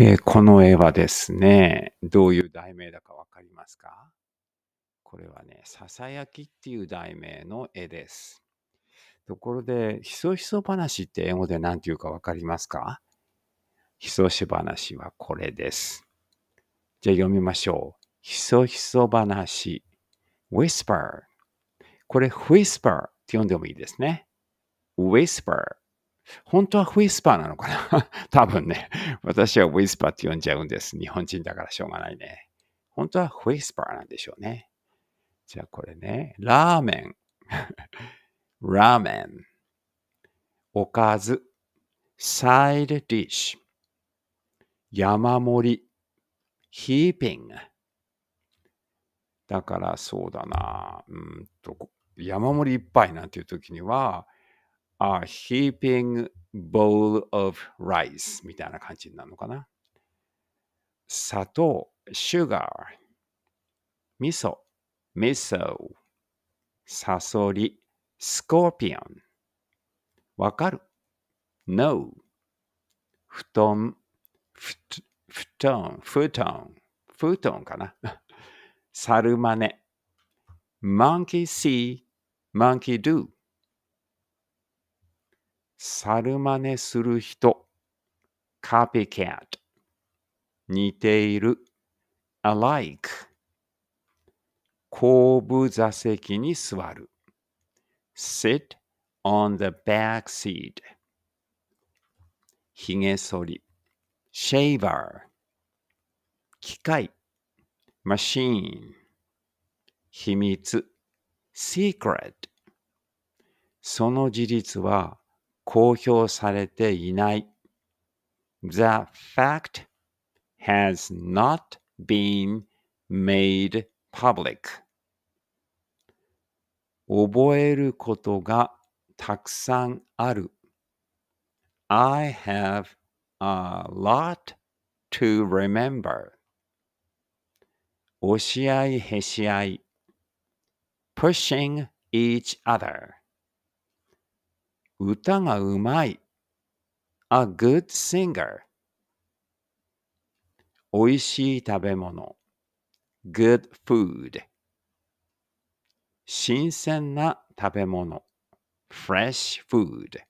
えー、この絵はですね、どういう題名だかわかりますかこれはね、ささやきっていう題名の絵です。ところで、ひそひそ話って英語で何て言うかわかりますかひそし話はこれです。じゃあ読みましょう。ひそひそ話。whisper。これ whisper って読んでもいいですね。whisper。本当はウィスパーなのかな 多分ね。私はウィスパーって呼んじゃうんです。日本人だからしょうがないね。本当はウィスパーなんでしょうね。じゃあこれね。ラーメン。ラーメン。おかず。サイドディッシュ。山盛り。ヒーピング。だからそうだな。うんと、山盛りいっぱいなんていう時には、a heaping bowl of rice みたいな感じになるのかな。砂糖、sugar、味噌、味噌、サソリ、スコーピオン。わかる ?No。布団、布団、布団、布団かな。サルマネ。monkey see, monkey do. 猿真似する人、copycat。似ている、alike。後部座席に座る、sit on the back seat。ひげ剃り、shaver。機械、machine。秘密、secret。その事実は公表されていない。The fact has not been made public. 覚えることがたくさんある。I have a lot to remember. 押し合いへし合い。pushing each other. 歌がうまい。A good singer. おいしい食べ物。Good food. 新鮮な食べ物。Fresh food.